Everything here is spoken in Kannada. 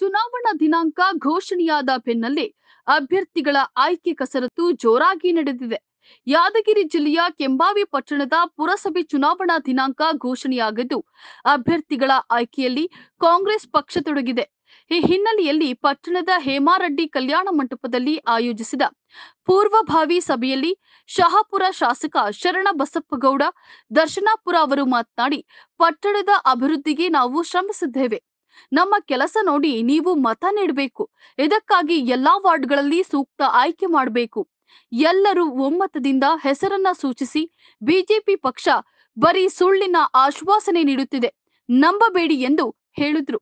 ಚುನಾವಣಾ ದಿನಾಂಕ ಘೋಷಣೆಯಾದ ಬೆನ್ನಲ್ಲೇ ಅಭ್ಯರ್ಥಿಗಳ ಆಯ್ಕೆ ಕಸರತ್ತು ಜೋರಾಗಿ ನಡೆದಿದೆ ಯಾದಗಿರಿ ಜಿಲ್ಲೆಯ ಕೆಂಬಾವಿ ಪಟ್ಟಣದ ಪುರಸಭೆ ಚುನಾವಣಾ ದಿನಾಂಕ ಘೋಷಣೆಯಾಗಿದ್ದು ಅಭ್ಯರ್ಥಿಗಳ ಆಯ್ಕೆಯಲ್ಲಿ ಕಾಂಗ್ರೆಸ್ ಪಕ್ಷ ತೊಡಗಿದೆ ಈ ಹಿನ್ನೆಲೆಯಲ್ಲಿ ಪಟ್ಟಣದ ಹೇಮಾರೆಡ್ಡಿ ಕಲ್ಯಾಣ ಮಂಟಪದಲ್ಲಿ ಆಯೋಜಿಸಿದ ಪೂರ್ವಭಾವಿ ಸಭೆಯಲ್ಲಿ ಶಹಾಪುರ ಶಾಸಕ ಶರಣ ಬಸಪ್ಪಗೌಡ ದರ್ಶನಾಪುರ ಅವರು ಮಾತನಾಡಿ ಪಟ್ಟಣದ ಅಭಿವೃದ್ಧಿಗೆ ನಾವು ಶ್ರಮಿಸಿದ್ದೇವೆ ನಮ್ಮ ಕೆಲಸ ನೋಡಿ ನೀವು ಮತ ನೀಡಬೇಕು ಇದಕ್ಕಾಗಿ ಎಲ್ಲಾ ವಾರ್ಡ್ಗಳಲ್ಲಿ ಸೂಕ್ತ ಆಯ್ಕೆ ಮಾಡಬೇಕು ಎಲ್ಲರೂ ಒಮ್ಮತದಿಂದ ಹೆಸರನ್ನ ಸೂಚಿಸಿ ಬಿಜೆಪಿ ಪಕ್ಷ ಬರೀ ಸುಳ್ಳಿನ ಆಶ್ವಾಸನೆ ನೀಡುತ್ತಿದೆ ನಂಬಬೇಡಿ ಎಂದು ಹೇಳಿದ್ರು